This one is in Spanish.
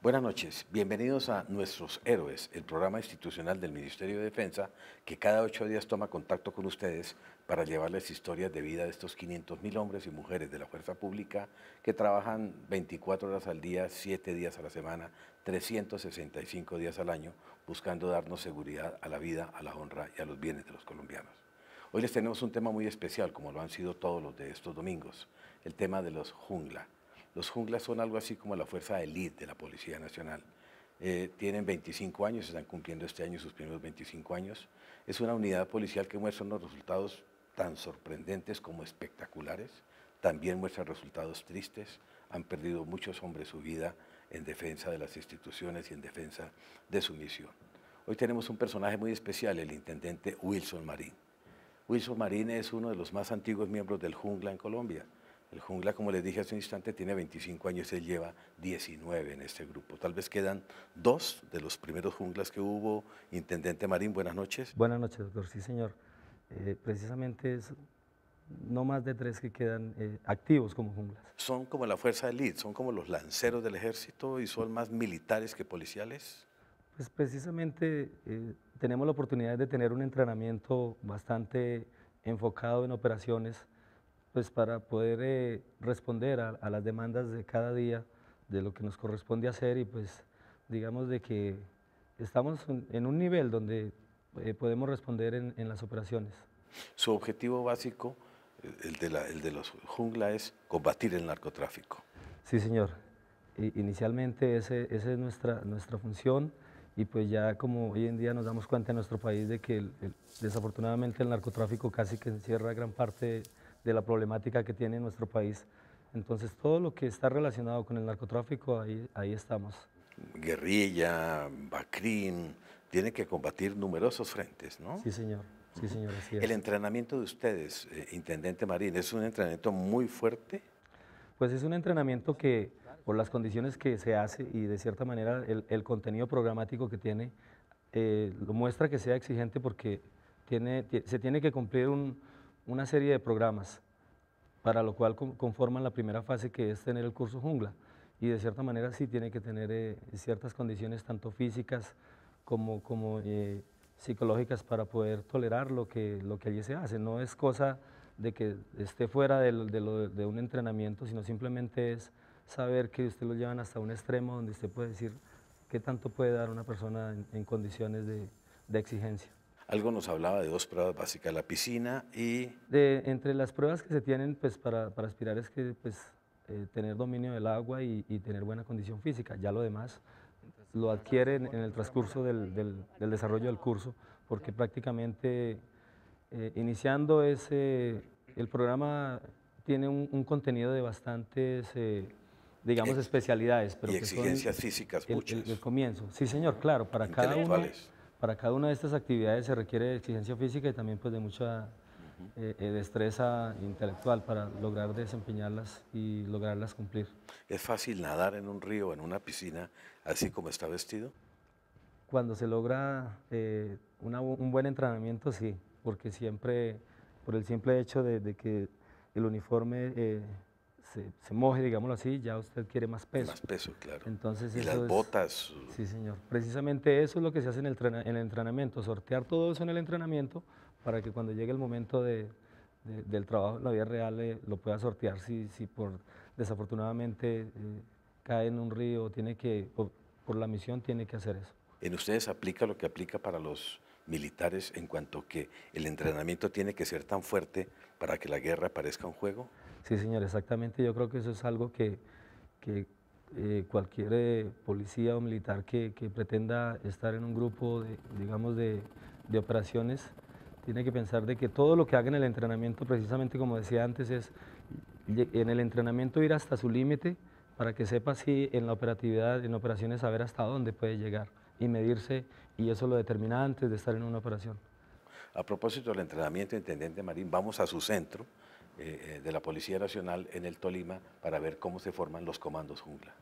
Buenas noches, bienvenidos a Nuestros Héroes, el programa institucional del Ministerio de Defensa que cada ocho días toma contacto con ustedes para llevarles historias de vida de estos 500 mil hombres y mujeres de la fuerza pública que trabajan 24 horas al día, 7 días a la semana, 365 días al año, buscando darnos seguridad a la vida, a la honra y a los bienes de los colombianos. Hoy les tenemos un tema muy especial, como lo han sido todos los de estos domingos, el tema de los jungla los junglas son algo así como la fuerza de elite de la Policía Nacional. Eh, tienen 25 años, están cumpliendo este año sus primeros 25 años. Es una unidad policial que muestra unos resultados tan sorprendentes como espectaculares. También muestra resultados tristes. Han perdido muchos hombres su vida en defensa de las instituciones y en defensa de su misión. Hoy tenemos un personaje muy especial, el intendente Wilson Marín. Wilson Marín es uno de los más antiguos miembros del Jungla en Colombia. El jungla, como les dije hace un instante, tiene 25 años, él lleva 19 en este grupo. Tal vez quedan dos de los primeros junglas que hubo. Intendente Marín, buenas noches. Buenas noches, doctor. Sí, señor. Eh, precisamente es no más de tres que quedan eh, activos como junglas. Son como la fuerza elite, son como los lanceros del ejército y son más militares que policiales. Pues precisamente eh, tenemos la oportunidad de tener un entrenamiento bastante enfocado en operaciones pues para poder eh, responder a, las demandas de cada día, de lo que nos corresponde hacer y pues digamos de que estamos en un nivel donde eh, podemos responder en, las operaciones. Su objetivo básico, el de, la, los jungla, es combatir el narcotráfico. Sí, señor. Inicialmente esa es nuestra, nuestra función y pues ya como hoy en día nos damos cuenta en nuestro país de que desafortunadamente el narcotráfico casi que encierra gran parte de la problemática que tiene nuestro país. Entonces, todo lo que está relacionado con el narcotráfico, ahí, ahí estamos. Guerrilla, Bacrín, tiene que combatir numerosos frentes, ¿no? Sí, señor. Sí, señor El entrenamiento de ustedes, eh, Intendente Marín, ¿es un entrenamiento muy fuerte? Pues es un entrenamiento que, por las condiciones que se hace y de cierta manera el, contenido programático que tiene, eh, lo muestra que sea exigente porque tiene, se tiene que cumplir un, una serie de programas, para lo cual conforman la primera fase que es tener el curso jungla. Y de cierta manera sí tiene que tener eh, ciertas condiciones tanto físicas como, como eh, psicológicas para poder tolerar lo que, lo que allí se hace. No es cosa de que esté fuera de, un entrenamiento, sino simplemente es saber que usted lo llevan hasta un extremo donde usted puede decir qué tanto puede dar una persona en, condiciones de exigencia. Algo nos hablaba de dos pruebas básicas, la piscina y... De, entre las pruebas que se tienen pues, para, aspirar es que pues, eh, tener dominio del agua y, tener buena condición física. Ya lo demás lo adquieren en el transcurso del, desarrollo del curso, porque prácticamente eh, iniciando ese, el programa tiene un, contenido de bastantes, eh, digamos, especialidades. Pero y exigencias físicas el, muchas. El, comienzo, sí señor, claro, para cada uno para cada una de estas actividades se requiere exigencia física y también pues de mucha eh, eh, destreza intelectual para lograr desempeñarlas y lograrlas cumplir. ¿Es fácil nadar en un río, en una piscina, así como está vestido? Cuando se logra eh, un buen entrenamiento, sí, porque siempre, por el simple hecho de, de que el uniforme se, moje, digámoslo así, ya usted quiere más peso. Más peso, claro. Entonces, y las botas. Sí, señor. Precisamente eso es lo que se hace en el, entrenamiento, sortear todo eso en el entrenamiento para que cuando llegue el momento de, del trabajo en la vida real eh, lo pueda sortear si, si por desafortunadamente eh, cae en un río, tiene que, por la misión tiene que hacer eso. ¿En ustedes aplica lo que aplica para los militares en cuanto que el entrenamiento tiene que ser tan fuerte para que la guerra parezca un juego? Sí, señor, exactamente. Yo creo que eso es algo que, eh, cualquier eh, policía o militar que, pretenda estar en un grupo, de, digamos, de, de, operaciones, tiene que pensar de que todo lo que haga en el entrenamiento, precisamente como decía antes, es en el entrenamiento ir hasta su límite para que sepa si en la operatividad, en operaciones, saber hasta dónde puede llegar y medirse, y eso lo determina antes de estar en una operación. A propósito del entrenamiento, Intendente Marín, vamos a su centro eh, eh, de la Policía Nacional en el Tolima para ver cómo se forman los comandos jungla.